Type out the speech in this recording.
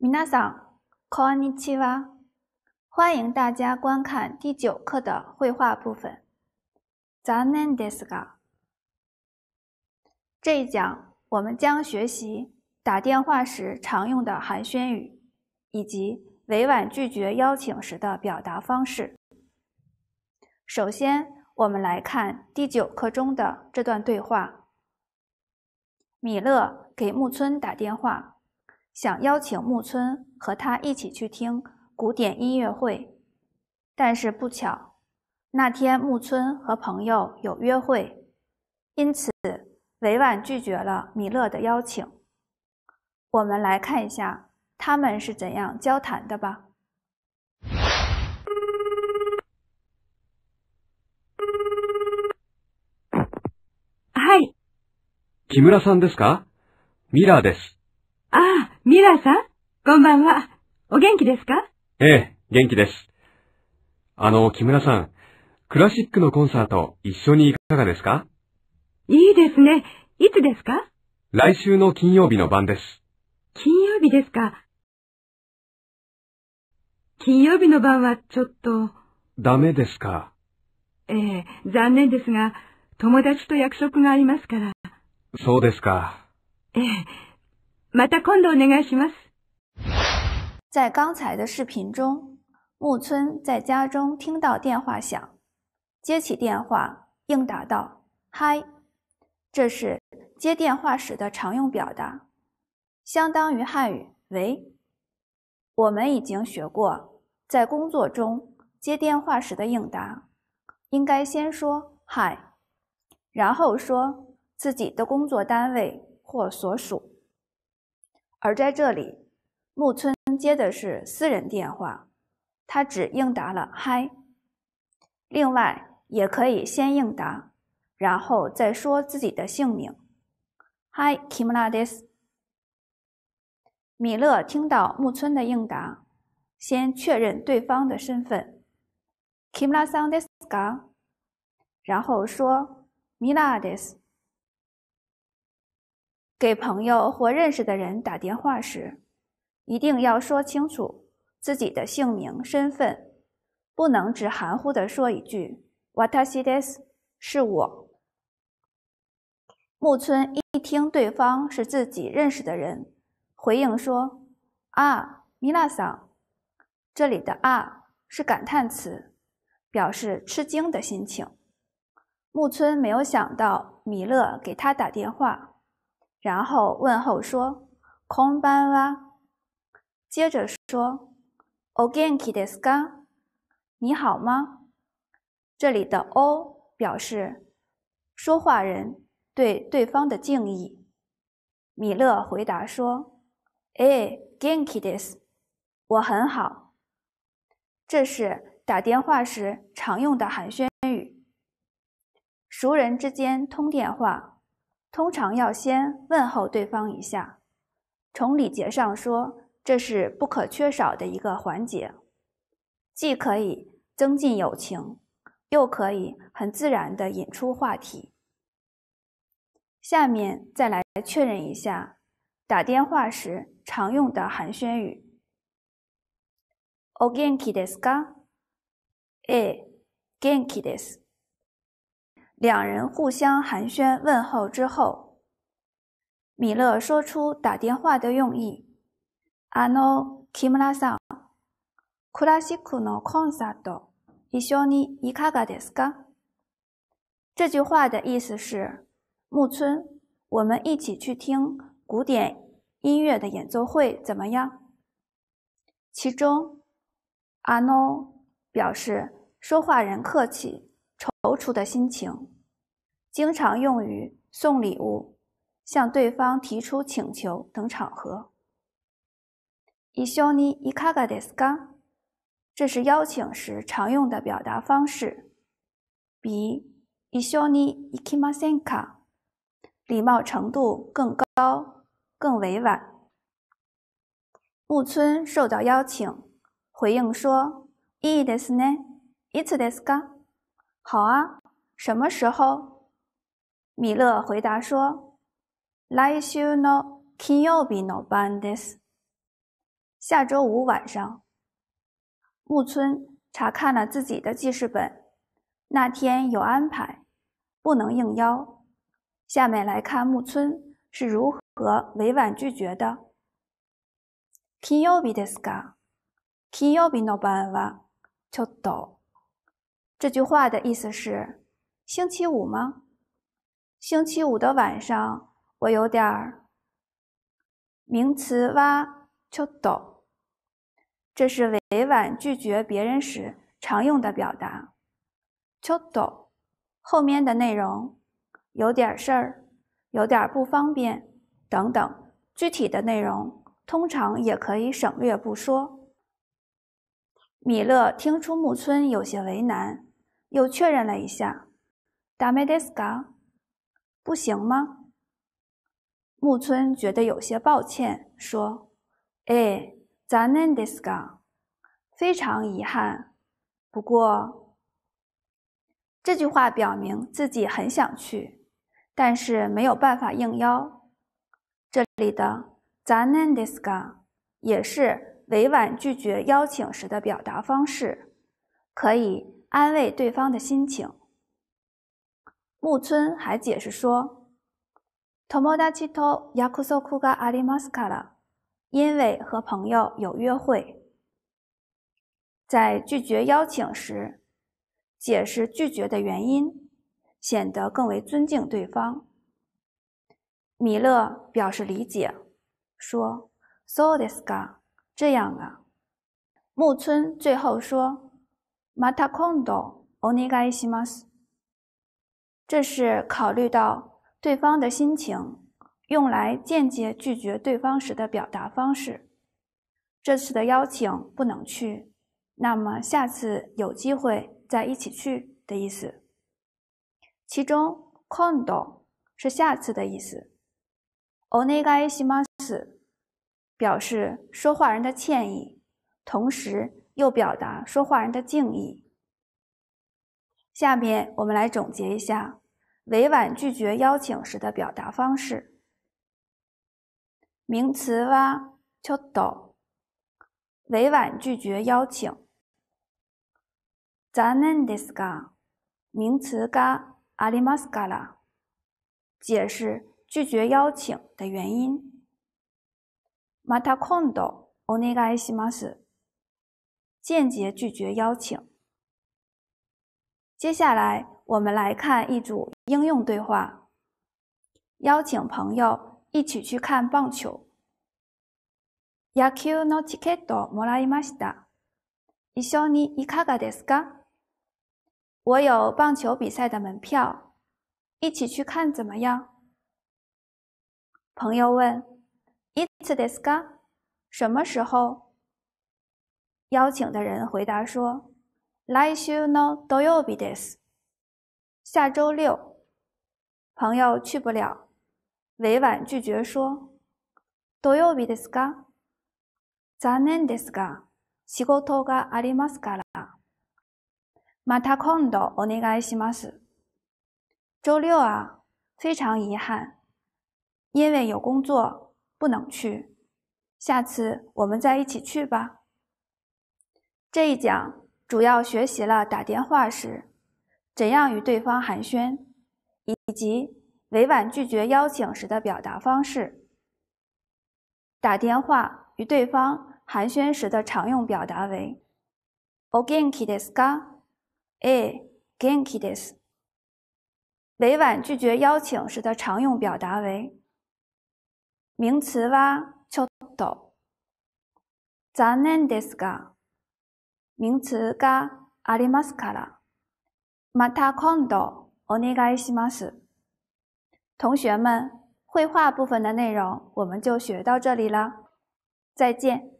皆さん、こんにちは。欢迎大家观看第九课的绘画部分。じゃですか。这一讲我们将学习打电话时常用的寒暄语，以及委婉拒绝邀请时的表达方式。首先，我们来看第九课中的这段对话。米勒给木村打电话。想邀请木村和他一起去听古典音乐会，但是不巧，那天木村和朋友有约会，因此委婉拒绝了米勒的邀请。我们来看一下他们是怎样交谈的吧。嗨，木村さんですか？ミラーです。ああ。ミラーさん、こんばんは。お元気ですかええ、元気です。あの、木村さん、クラシックのコンサート一緒にいかがですかいいですね。いつですか来週の金曜日の晩です。金曜日ですか。金曜日の晩はちょっと。ダメですか。ええ、残念ですが、友達と約束がありますから。そうですか。ええ。在刚才的视频中，木村在家中听到电话响，接起电话应答道：“嗨。”这是接电话时的常用表达，相当于汉语“喂”。我们已经学过，在工作中接电话时的应答，应该先说“嗨”，然后说自己的工作单位或所属。而在这里，木村接的是私人电话，他只应答了“嗨”。另外，也可以先应答，然后再说自己的姓名：“ Hi, k i m r a d e s 米勒听到木村的应答，先确认对方的身份：“Kimrasandeska。”然后说 m i l a d e s 给朋友或认识的人打电话时，一定要说清楚自己的姓名、身份，不能只含糊的说一句 h a t a s i h e s 是我。木村一听对方是自己认识的人，回应说：“啊，米拉桑。”这里的“啊”是感叹词，表示吃惊的心情。木村没有想到米勒给他打电话。然后问候说空班哇”，接着说 “Ogenkideska”，你好吗？这里的 “O” 表示说话人对对方的敬意。米勒回答说：“Egenkides，我很好。”这是打电话时常用的寒暄语，熟人之间通电话。通常要先问候对方一下，从礼节上说，这是不可缺少的一个环节，既可以增进友情，又可以很自然的引出话题。下面再来确认一下，打电话时常用的寒暄语。お元気ですか？诶，元気です。两人互相寒暄问候之后，米勒说出打电话的用意。这句话的意思是：木村，我们一起去听古典音乐的演奏会，怎么样？其中阿诺表示说话人客气。踌躇的心情，经常用于送礼物、向对方提出请求等场合。伊小尼伊卡噶 d e s 这是邀请时常用的表达方式。比伊小尼伊 kimasenka，礼貌程度更高，更委婉。木村受到邀请，回应说伊 desne 伊 d e s 好啊，什么时候？米勒回答说：“来週の金曜日の晩です。”下周五晚上。木村查看了自己的记事本，那天有安排，不能应邀。下面来看木村是如何委婉拒绝的：“金曜日ですか？金曜日の晩はちょっと。”这句话的意思是，星期五吗？星期五的晚上，我有点儿。名词哇，ちょっと，这是委婉拒绝别人时常用的表达。ちょっと，后面的内容有点事儿，有点不方便等等，具体的内容通常也可以省略不说。米勒听出木村有些为难。又确认了一下 d a m すか？e s a 不行吗？木村觉得有些抱歉，说：“哎 z a n す d e s a 非常遗憾。不过，这句话表明自己很想去，但是没有办法应邀。这里的 z a n す d e s a 也是委婉拒绝邀请时的表达方式，可以。”安慰对方的心情。木村还解释说：“因为和朋友有约会，在拒绝邀请时，解释拒绝的原因，显得更为尊敬对方。”米勒表示理解，说：“そうですか，这样啊。”木村最后说。また今度お願いします。这是考虑到对方的心情，用来间接拒绝对方时的表达方式。这次的邀请不能去，那么下次有机会再一起去的意思。其中、CONDO 是下次的意思。お願いします表示说话人的歉意，同时。又表达说话人的敬意。下面我们来总结一下委婉拒绝邀请时的表达方式。名词哇，ちょっと。委婉拒绝邀请。ザネですか。名词咖，アリマスかラ。解释拒绝邀请的原因。また今度お願いします。间接拒绝邀请。接下来，我们来看一组应用对话：邀请朋友一起去看棒球。ヤキューのチケットもらいました。一緒に行かがですか？我有棒球比赛的门票，一起去看怎么样？朋友问：いつですか？什么时候？邀请的人回答说：“来しのどうよです。”下周六，朋友去不了，委婉拒绝说：“どうよですか？残念ですか？仕事がありますから。”また今度お願いします。周六啊，非常遗憾，因为有工作不能去。下次我们再一起去吧。这一讲主要学习了打电话时怎样与对方寒暄，以及委婉拒绝邀请时的表达方式。打电话与对方寒暄时的常用表达为 “againkideska”，诶 a g i n k i d e s 委婉拒绝邀请时的常用表达为“名词はちょっと残念ですが”。名词がアリマスカラ、マタコンお願いします。同学们，绘画部分的内容我们就学到这里了，再见。